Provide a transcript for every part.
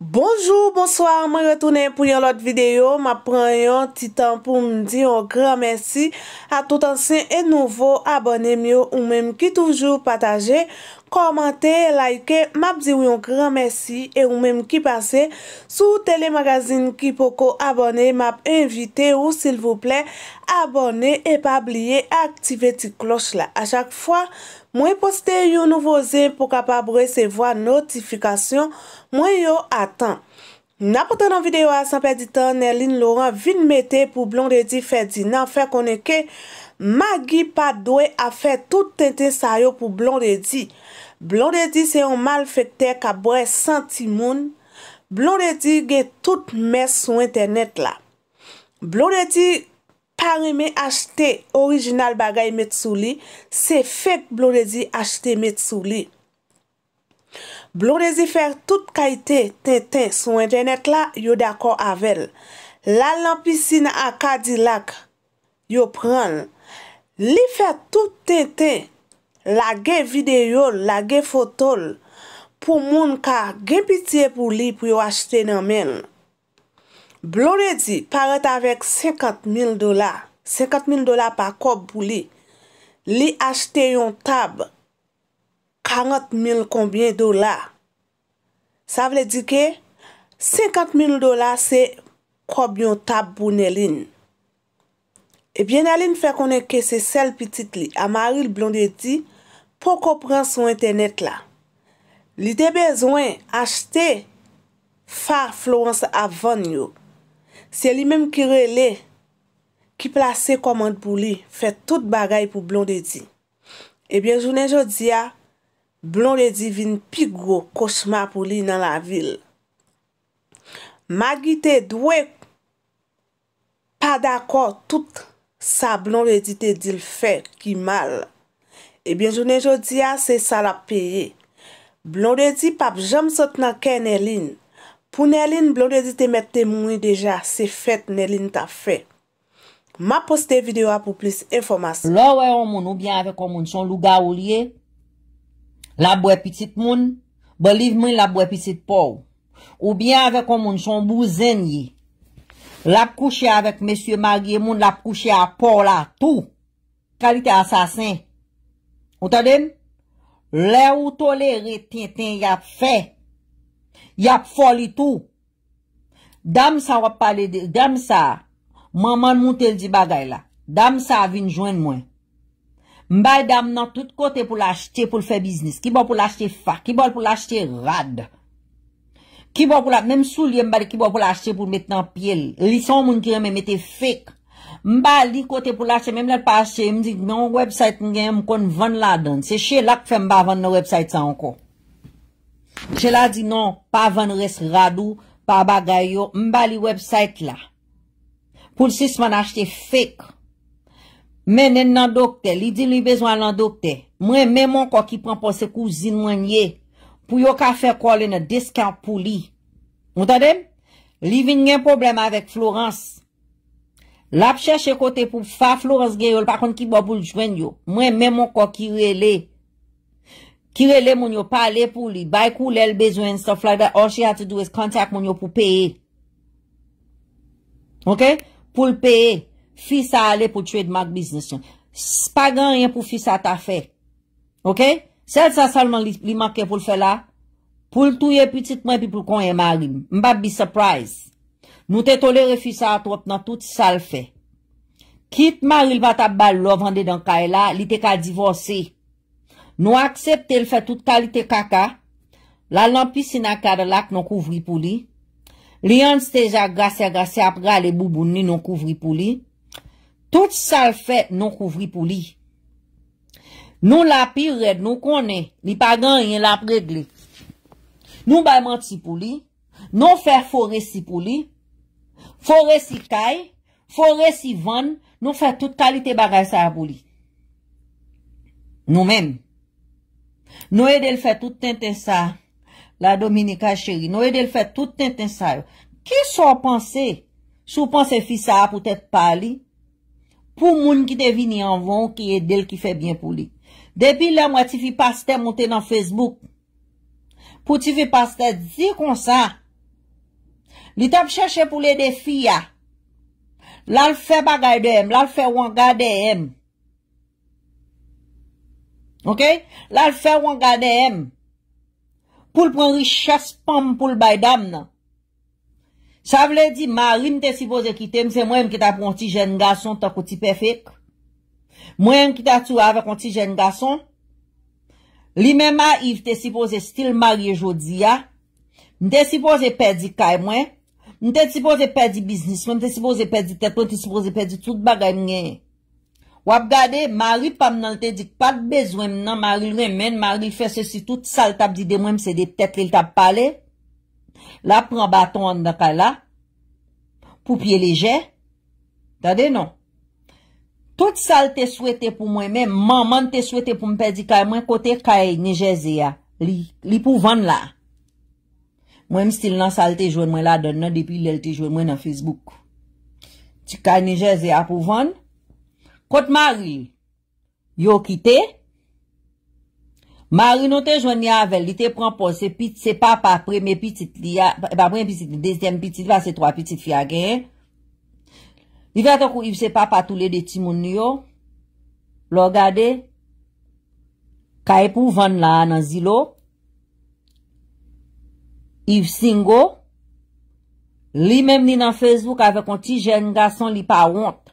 Bonjou, bonsoir, mwen retounen pou yon lot videyo. Ma pran yon titan pou mdi yon gran mersi. A tout ansen e nouvo abonem yo ou menm ki toujou pataje. komante, laike, map di ou yon gran mersi e ou mem ki pase sou telemagazine ki poko abone, map invite ou sil vouple abone e pa ablie aktive ti kloch la. A chak fwa, mwen poste yon nouvo zin pou kapab resevo a notifikasyon mwen yon atan. Na poten an videwa, sanpe di tan, Neline Laurent vin mette pou Blondie di Ferdinand fè koneke Magi pa dwe a fe tout tenten sa yo pou blon redi. Blon redi se yon mal fe te ka bre senti moun. Blon redi ge tout mes sou internet la. Blon redi parime achete orijinal bagay metsou li. Se fe blon redi achete metsou li. Blon redi fe tout kaiten tenten sou internet la yo dako avel. La lampi si nan akadi lak yo pranl. Li fè tout ten ten, la gen videyo, la gen fotol, pou moun ka gen pitiye pou li pou yo achete nan men. Bloredi parete avèk 50.000 dola, 50.000 dola pa kop pou li. Li achete yon tab 40.000 konbyen dola. Sa vle di ke 50.000 dola se kop yon tab pou nen lin. Ebyen eh alin fè konen ke se sel pitit li. Amari l'Blondedi pou kopren son internet la. Li te bezwen achte Far Florence Avenue. Se li menm ki rele, ki plase komand pou li, fè tout bagay pou Blondedi. Ebyen jounen jodia, Blondedi vin pigou koshma pou li nan la vil. Magite dwe pa dakor tout. Sa blon redi te dil fe, ki mal. Ebyen jounen jodia, se sa la peye. Blon redi pap jom sot na ke Nelin. Pou Nelin, blon redi te met temoui deja, se fet Nelin ta fe. Ma poste video a pou plis informasyon. Lo wey o moun oubyen avek o moun son luga ou liye, la bwe pitit moun, boliv moun la bwe pitit pou. Oubyen avek o moun son bou zenye, La pou kouche avèk M. Maguie Moun, la pou kouche avèk Paul atou. Kalite asasen. Ota dem? Le ou tolere, ten, ten, yap fe. Yap foli tou. Dam sa wap pale de, dam sa, maman moun tel di bagay la. Dam sa vin jwen mwen. Mbay dam nan tout kote pou l'achete, pou l'fe biznis. Ki bol pou l'achete fak, ki bol pou l'achete radd. Kibwa pou la, menm sou liye mbade kibwa pou la achete pou met nan piel. Li son moun kire menmete fek. Mbade li kote pou la achete, menm let pa achete, menm di, non, website nge, mkon ven la don. Se che lak fe mba ven na website sa anko. Che la di, non, pa ven res radou, pa bagay yo, mbade li website la. Poulsis man achete fek. Menen nan dokte, li di li bezwa nan dokte. Mwen menm anko ki pran pou se kou zinwenye. Mwen menm anko ki pran pou se kou zinwenye. pou yo ka fe kol ene, diskant pou li. Mwot adem? Li vin nyen problem avèk Florence. Lap chèche kote pou fa Florence gen yo, l pa kon ki bo bou ljwen yo. Mwen men mwen ko kirele. Kirele mwen yo pa ale pou li. Bay kou lèl bezwen, so flak da, all she had to do is kontak mwen yo pou peye. Ok? Poul peye. Fisa ale pou twe dmak biznes yon. Spag an yon pou fisa ta fe. Ok? Ok? Sèl sa salman li manke pou l fè la, pou l touye pitit mwen pi pou l konye mari, mbap bi surprise. Nou te tolere fi sa a trot nan tout sal fè. Kit mari l bat ap bal lo vande dan kay e la, li te ka divose. Nou aksepte l fè tout ka li te kaka, la lan pisina kade lak non kouvri pou li. Li yon steja gase gase ap gale boubouni non kouvri pou li. Tout sal fè non kouvri pou li. Nou la pi red nou kone, li pa gan yon la pregle. Nou baymant si pou li, nou fè fore si pou li, fore si kay, fore si van, nou fè tout kalite bagay sa pou li. Nou men. Nou edel fè tout tenten sa, la Dominika chéri, nou edel fè tout tenten sa yo. Ki sou panse, sou panse fi sa apoutet pa li, pou moun ki devini an von ki edel ki fè bien pou li. Depi le mwen ti fi paste monte nan Facebook, pou ti fi paste zi kon sa, li tap cheche pou le defi ya. La l fe bagay de hem, la l fe wangade hem. Ok? La l fe wangade hem. Poul pou ri chas pam pou l bay dam nan. Sa vle di ma rim te sipo ze kite, mse mwen ke ta pon ti jen gason, ta koti pe fek. Mwen yon ki ta tu ave kon ti jen gason, li men ma yiv te sipoze stil marye jodi ya, mwen te sipoze pedi kay mwen, mwen te sipoze pedi biznis, mwen te sipoze pedi teton, mwen te sipoze pedi tout bagay mwen. Wap gade, marye pam nan te dik pat bezwen mnen, marye remen, marye fe se si tout sal tab di de mwen, mwen se de petet li tab pale, la pran baton an da kala, poupye leje, dade non. Tote sal te swete pou mwen men, man te swete pou mwen pedi kaye, mwen kote kaye njeze ya, li pou van la. Mwen m stil nan sal te joun mwen la don nan, depi lel te joun mwen nan Facebook. Ti kaye njeze ya pou van. Kote mari, yo kite. Mari nou te joun yavel, li te pran pos se pit se pa pa pre me pitit li ya, pa pre pitit de deyem pitit, va se troa pitit fya genye. Iv se pa pa tou le deti moun nyo, lo gade, ka epou van la nan zilo, iv singo, li menm ni nan Facebook ave kon ti jen gason li pa wont.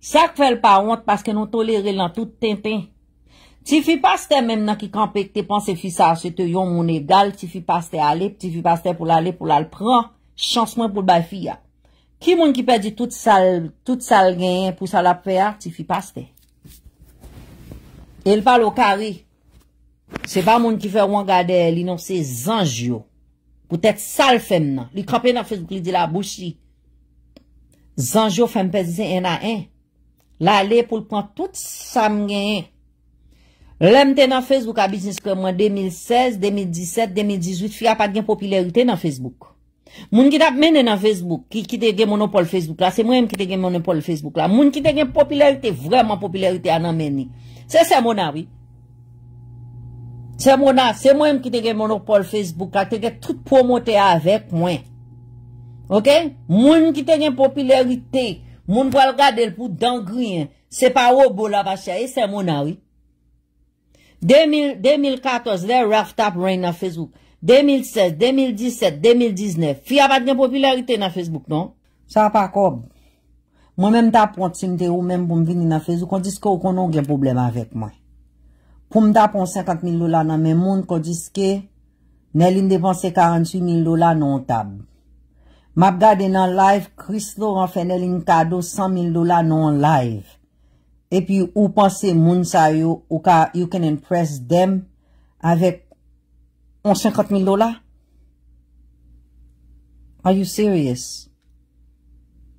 Sak fel pa wont paske nou tolere lan tout tempen. Ti fi paste menm nan ki kampek te panse fi sa se te yon moun e gal, ti fi paste alep, ti fi paste pou lale pou lal pran, chans mwen pou bay fi ya. Ki moun ki pedi tout sal genyen pou sal apreati fi paste? El palo kari, se pa moun ki fe wangade li non se zanjyo. Pout et sal fem nan, li krapen nan Facebook li di la bouchi. Zanjyo fem pedi se ena en, la le pou lpon tout sal genyen. Lemte nan Facebook a bisnis ke moun 2016, 2017, 2018, fi apagyen popularite nan Facebook. Moun ki tak menen nan Facebook, ki ki te gen monopol Facebook la, se moun ki te gen monopol Facebook la. Moun ki te gen popularite, vreman popularite anan meni. Se se moun awi. Se moun awi, se moun ki te gen monopol Facebook la, te gen tout promote avèk mwen. Ok? Moun ki te gen popularite, moun valga del pou den griyen. Se pa ou bol ava chaye, se moun awi. 2014, le raft ap ren nan Facebook. 2016, 2017, 2019. Fi apat gen popularite nan Facebook, non? Sa apakob. Mwen menm ta pronsim te ou menm pou mwen vin nan Facebook kon diske ou kon nou gen problem avèk mwen. Pou mda pronsen 50.000 dola nan menm moun kon diske nelin deponsen 48.000 dola non tab. Map gade nan live, Chris Laurent fè nelin kado 100.000 dola non live. E pi ou pansen moun sa yo ou ka you can impress dem avèk On 50.000 dola? Are you serious?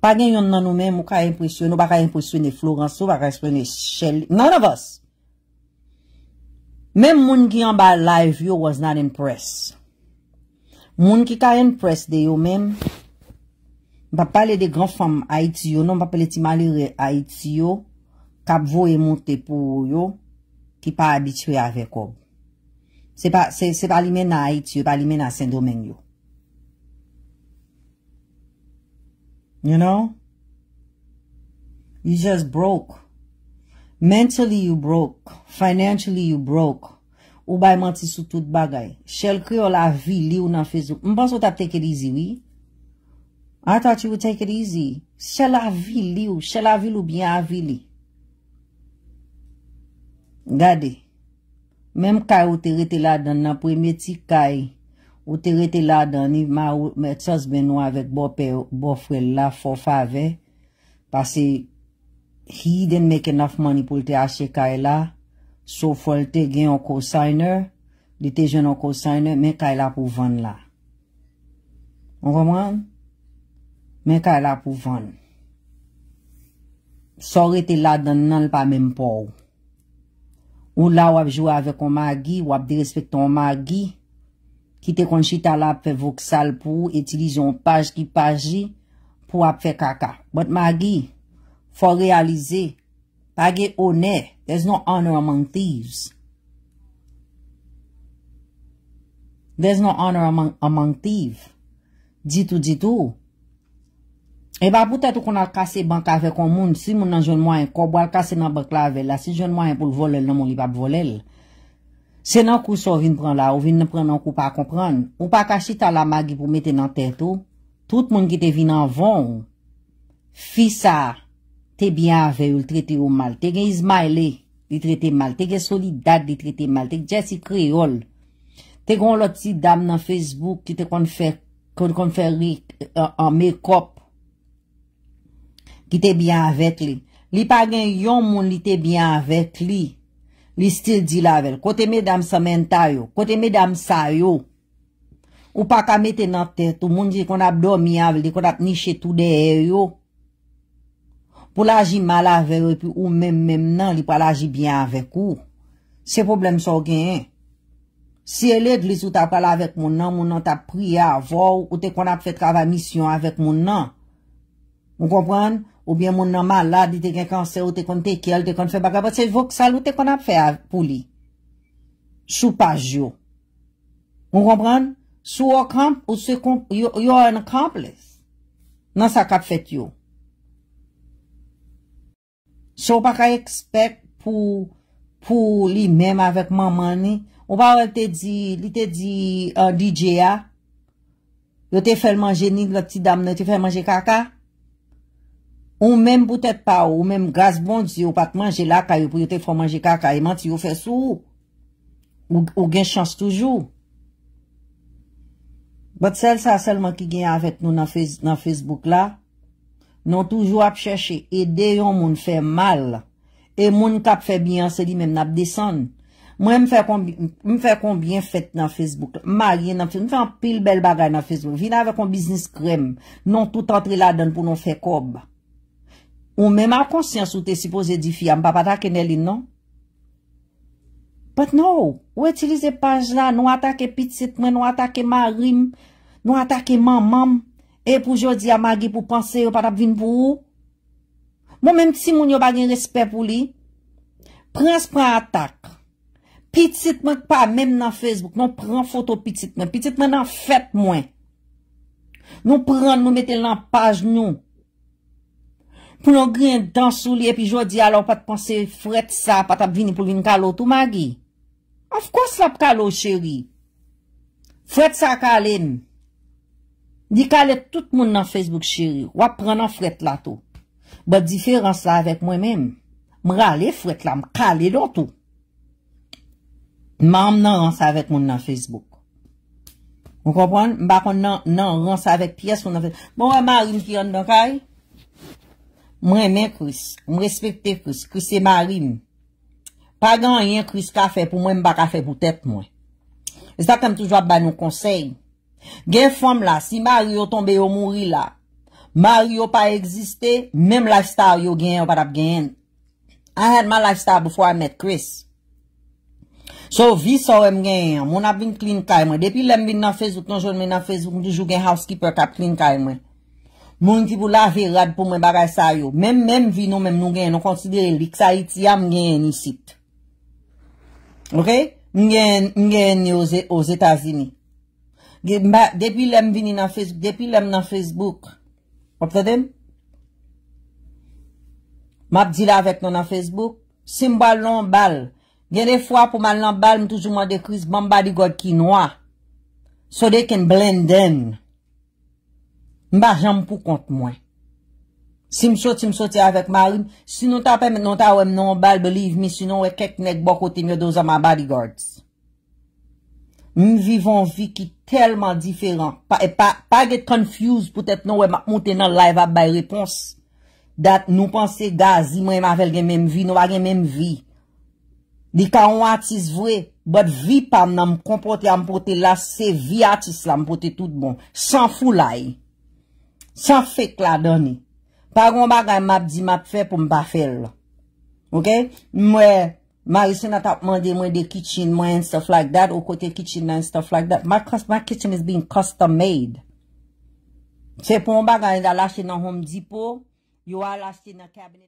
Pa gen yon nanou men, mou ka imprisyon, nou ba ka imprisyon de Florence, nou ba ka imprisyon de Shelley, none of us. Men moun ki yon ba live yo was not impressed. Moun ki ka impressed de yo men, ba pale de gran fam Haiti yo, nou ba pale ti malire Haiti yo, kab vo e monte pou yo, ki pa habichwe avek ob. Se pa li men na Haiti yo, pa li men na Saint-Domingue yo. You know? You just broke. Mentally you broke. Financially you broke. Ou bay manti sou tout bagay. Shell kwe yo la vi li yo nan fez ou. Mba sou tap take it easy, oui? I thought you would take it easy. Shell la vi li yo. Shell la vi lou byan la vi li. Gadey. Mem kay ou te rete la dan nan premeti kay ou te rete la dan ni ma ou met sos be nou avek bo frel la fo fave. Pase hi den make enough money pou te ashe kay la. So folte gen yon kosayne, de te jen yon kosayne, men kay la pou van la. On komran? Men kay la pou van. So rete la dan nan pa men pou ou. Ou la wap jo avè kon ma gi, wap de respek ton ma gi, ki te kon chita la ap fè vok sal pou, etilize yon paj ki paj li pou ap fè kaka. But ma gi, fò realize, pa ge one, there's no honor among thieves. There's no honor among thieves. Di tou di tou. E ba pou tè tou kon al kase banka ve kon moun, si moun nan joun mwen, ko bo al kase nan bakla ve la, si joun mwen pou l volel, nan moun li pap volel, se nan kou so vin pran la, ou vin nan pran nan kou pa kompran, ou pa kashi tala magi pou mette nan tè tou, tout moun ki te vin an von, fi sa, te byan ve ou l treti ou mal, te gen izmayle li treti mal, te gen solidat li treti mal, te gen jèsi kreol, te gen lòt si dam nan Facebook, ki te kon fè, kon kon fè rik an mekop, Ki te byan avèk li. Li pa gen yon moun li te byan avèk li. Li stil di lavel. Kote me dam sementaryo. Kote me dam sayo. Ou pa ka mette nan tè. Tou moun di kon ap domi avèk li. Kon ap nishè tou deyè e yo. Pou laji mal avèk yo. E ou mèm mèm nan. Li pa laji byan avèk yo. Se problem so gen. Se le glis ou ta pal avèk moun nan. Moun nan ta pri avò. Ou te kon ap fet kava misyon avèk moun nan. Moun kompran? Ou byen moun nan malade, ite gen kanser, ou te kon tekel, te kon fe baka, potse vok sal ou te kon ap fe av pou li. Sou pa jo. Moun kompran? Sou wakamp ou se kon, you are an accomplice. Nan sa kap fet yo. Sou baka ekspek pou, pou li menm avèk maman ni, ou ba wèl te di, li te di euh, DJ-a, yo te fèl manje ni, yo te fèl manje kaka, Ou menm boutet pa ou, ou menm gaz bond si yo pat manje la, ka yo pou yo te fò manje ka, ka e yo manje, yo fè sou. Ou gen chans toujou. But sel sa, selman ki gen avèt nou nan Facebook la, nou toujou ap chèche edè yon moun fè mal. E moun kap fè byan, se li menm nap desan. Mwen m fè konbyen fèt nan Facebook la. Mal yon nan Facebook la. Mwen fè an pil bel bagay nan Facebook la. Vi nan avè kon bisnis krem. Nou tout antre la dan pou nou fè kob. Ou mè mè akonsyans ou te sipo zedifi am pa patak en elin nou? Pat nou, ou etilize page la, nou atake pitit mwen, nou atake marim, nou atake mamam, e pou jodi a magi pou panse yo patap vin pou ou? Mou mèm ti moun yo bagen respect pou li? Prens pran atak, pitit mwen, pa mèm nan Facebook, nou pran foto pitit mwen, pitit mwen nan fèt mwen. Nou pran, nou metel nan page nou. Poun an gren dans ou li epi jodi alon patponsè fred sa patap vini pou vini kalotou magi. Afkos la p kalot cheri? Fred sa kalen. Di kalet tout moun nan Facebook cheri. Wap pran nan fred la to. Ba diferans la avek mwen men. Mwen rale fred la, mwen kalen don to. Mwen mnen rans avek moun nan Facebook. Mwen kompon? Mwen bakon nan rans avek piyes. Mwen mwen mwen rin kiyon nan kaye. Mwen men Chris. Mwen respekte Chris. Chris se mari mwen. Pa gan yon Chris kafe pou mwen mba kafe pou tet mwen. E sa kem toujwa banyon konsey. Gen fom la, si mari yo tombe yo mouri la, mari yo pa egziste, menm lifestyle yo gen yo patap gen. I had my lifestyle before I met Chris. So viso wèm gen, mwen ap vin klinkay mwen. Depi lèm bin nan fez wèm tan joun men nan fez wèm di jou gen housekeeper kap klinkay mwen. Moun ti pou la ve rad pou mwen bagay sa yo. Mèm mèm vi nou mèm nou gen, nou konsidere liksa iti ya mwen gen yon isit. Ok? Mwen gen, mwen gen yo zetazini. Depi lem vini nan Facebook, depi lem nan Facebook, wap fedem? Map di la vek nou nan Facebook, simbwa lon bal. Gen e fwa pou man lon bal, mwen toujou mwen dekriz, mwen mba di god ki nwa. So dek en blend denn. Mba jan mpou kont mwen. Si msot, si msoti avèk marym, si nou tapèm, nou ta wèm nou bal believe me, si nou wè keknek bokote mwen doza mwen bodyguards. Mwen vivon vi ki telman diferan. E pa get confused, potep nou wèm akmoute nan live ap bay repons. Dat nou panse gaz, imè m avèl gen menm vi, nou wè gen menm vi. Di ka ou atis vwe, bot vi pam nan m komprote am pote la, se vi atis la m pote tout bon. San fou laye. San fek la doni. Pag yon bagay map di map fe pou mba fel la. Ok? Mwen, mwen yon sinatakman di mwen de kitchin mwen and stuff like that. Okote kitchin nan and stuff like that. My kitchin is being custom made. Se pou mba gangi da lasti nan home depot, yo a lasti nan cabinet.